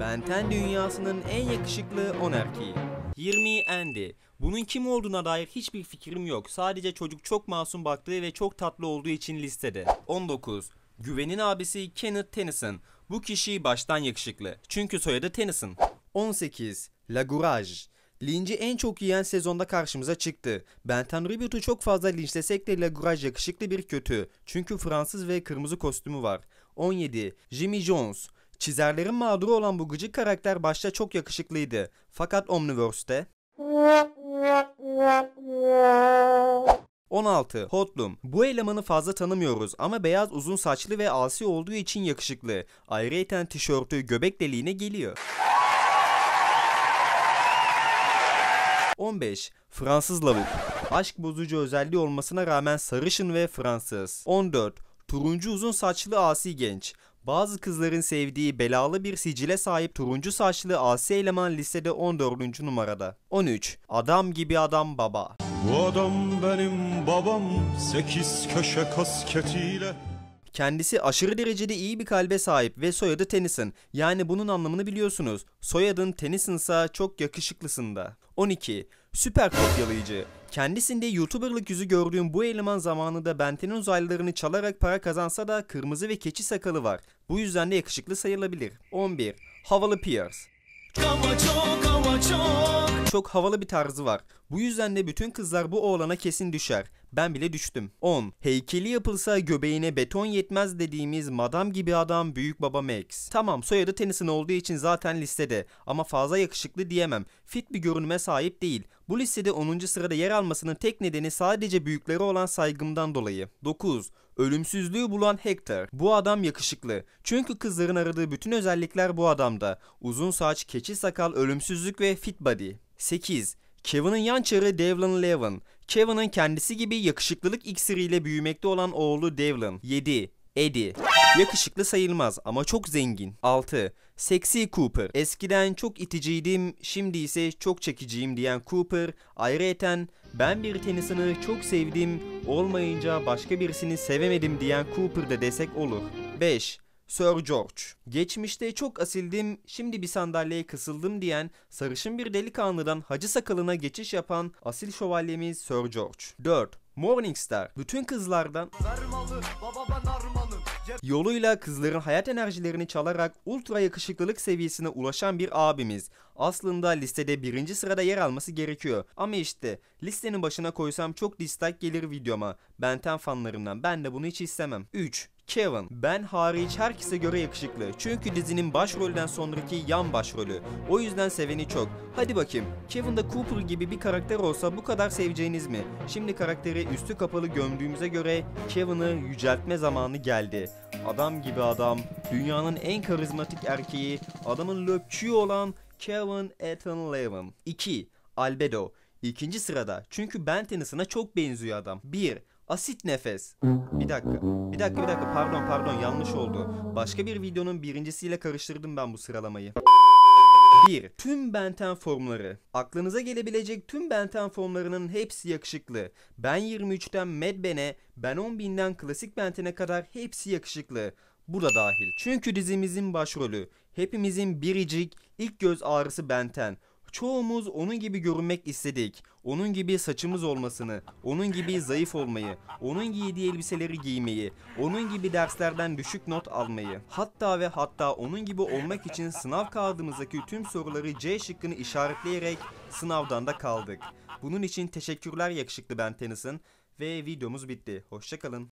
Benten dünyasının en yakışıklı 10 erkeği. 20 Andy. Bunun kim olduğuna dair hiçbir fikrim yok. Sadece çocuk çok masum baktığı ve çok tatlı olduğu için listede. 19. Güven'in abisi Kenneth Tennyson. Bu kişi baştan yakışıklı. Çünkü soyadı Tennyson. 18. Lagurage. Linci en çok yiyen sezonda karşımıza çıktı. Benten Ribot'u çok fazla linçlesek de Laguraj yakışıklı bir kötü. Çünkü Fransız ve kırmızı kostümü var. 17. Jimmy Jones. Çizerlerin mağduru olan bu gıcık karakter başta çok yakışıklıydı. Fakat Omniverse'te 16. Hotlum. Bu elemanı fazla tanımıyoruz ama beyaz uzun saçlı ve asi olduğu için yakışıklı. Ayrıyeten tişörtü göbek deliğine geliyor. 15. Fransız lavuk. Aşk bozucu özelliği olmasına rağmen sarışın ve Fransız. 14. Turuncu uzun saçlı asi genç. Bazı kızların sevdiği belalı bir sicile sahip turuncu saçlı asi eleman listede 14. numarada. 13. Adam gibi adam baba. Bu adam benim babam sekiz köşe kasketiyle. Kendisi aşırı derecede iyi bir kalbe sahip ve soyadı Tennyson. Yani bunun anlamını biliyorsunuz. Soyadın Tennyson'sa çok yakışıklısında. 12. Süper kopyalayıcı. Kendisinde YouTuber'lık yüzü gördüğüm bu eleman zamanında Benten'in uzaylılarını çalarak para kazansa da kırmızı ve keçi sakalı var. Bu yüzden de yakışıklı sayılabilir. 11. Havalı Piers. çok çok. Çok havalı bir tarzı var. Bu yüzden de bütün kızlar bu oğlana kesin düşer. Ben bile düştüm. 10. Heykeli yapılsa göbeğine beton yetmez dediğimiz madam gibi adam büyük baba Max. Tamam soyadı tenis'in olduğu için zaten listede ama fazla yakışıklı diyemem. Fit bir görünüme sahip değil. Bu listede 10. sırada yer almasının tek nedeni sadece büyükleri olan saygımdan dolayı. 9. Ölümsüzlüğü bulan Hector. Bu adam yakışıklı. Çünkü kızların aradığı bütün özellikler bu adamda. Uzun saç, keçi sakal, ölümsüzlük ve fit body. 8. Kevin'ın yan çarı Devlin Levin. Kevin'ın kendisi gibi yakışıklılık iksiriyle büyümekte olan oğlu Devlin. 7. Eddie. Yakışıklı sayılmaz ama çok zengin. 6. Seksi Cooper. Eskiden çok iticiydim, şimdi ise çok çekiciyim diyen Cooper, ayrıyeten ben bir tenisini çok sevdim, olmayınca başka birisini sevemedim diyen Cooper da desek olur. 5. Sir George. Geçmişte çok asildim, şimdi bir sandalyeye kısıldım diyen sarışın bir delikanlıdan hacı sakalına geçiş yapan asil şövalyemiz Sir George. 4. Morningstar bütün kızlardan Vermalı, baba ben yoluyla kızların hayat enerjilerini çalarak ultra yakışıklılık seviyesine ulaşan bir abimiz aslında listede birinci sırada yer alması gerekiyor. Ama işte listenin başına koysam çok dislike gelir videoma. Benten fanlarımdan ben de bunu hiç istemem. 3. Kevin, ben hariç herkese göre yakışıklı. Çünkü dizinin başrolden sonraki yan başrolü. O yüzden seveni çok. Hadi bakayım, Kevin de Cooper gibi bir karakter olsa bu kadar seveceğiniz mi? Şimdi karakteri üstü kapalı gömdüğümüze göre Kevin'ı yüceltme zamanı geldi. Adam gibi adam, dünyanın en karizmatik erkeği, adamın löpçüğü olan Kevin Ethan Levin. 2. Albedo. İkinci sırada. Çünkü Ben Tennyson'a çok benziyor adam. 1. Asit nefes. Bir dakika. Bir dakika bir dakika pardon pardon yanlış oldu. Başka bir videonun birincisiyle karıştırdım ben bu sıralamayı. 1. Tüm benten formları. Aklınıza gelebilecek tüm benten formlarının hepsi yakışıklı. Ben 23'ten Mad Ben'e, Ben 10.000'den Klasik Benten'e kadar hepsi yakışıklı. Burada dahil. Çünkü dizimizin başrolü, hepimizin biricik ilk göz ağrısı Benten. Çoğumuz onun gibi görünmek istedik. Onun gibi saçımız olmasını, onun gibi zayıf olmayı, onun giydiği elbiseleri giymeyi, onun gibi derslerden düşük not almayı. Hatta ve hatta onun gibi olmak için sınav kağıdımızdaki tüm soruları C şıkkını işaretleyerek sınavdan da kaldık. Bunun için teşekkürler yakışıklı Ben Tennyson ve videomuz bitti. Hoşçakalın.